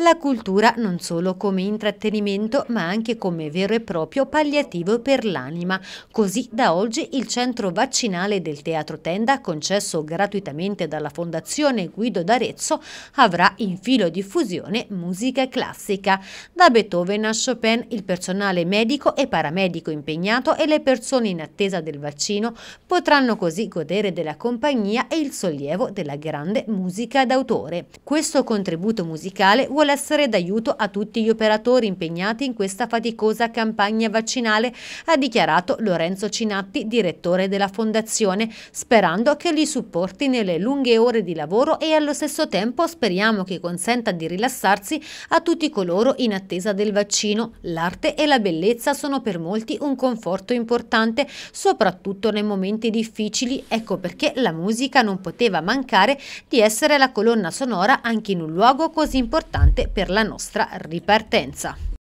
la cultura non solo come intrattenimento ma anche come vero e proprio palliativo per l'anima. Così da oggi il centro vaccinale del Teatro Tenda, concesso gratuitamente dalla Fondazione Guido d'Arezzo, avrà in filo diffusione musica classica. Da Beethoven a Chopin il personale medico e paramedico impegnato e le persone in attesa del vaccino potranno così godere della compagnia e il sollievo della grande musica d'autore. Questo contributo musicale vuole vuole essere d'aiuto a tutti gli operatori impegnati in questa faticosa campagna vaccinale, ha dichiarato Lorenzo Cinatti, direttore della Fondazione, sperando che li supporti nelle lunghe ore di lavoro e allo stesso tempo speriamo che consenta di rilassarsi a tutti coloro in attesa del vaccino. L'arte e la bellezza sono per molti un conforto importante, soprattutto nei momenti difficili, ecco perché la musica non poteva mancare di essere la colonna sonora anche in un luogo così importante importante per la nostra ripartenza.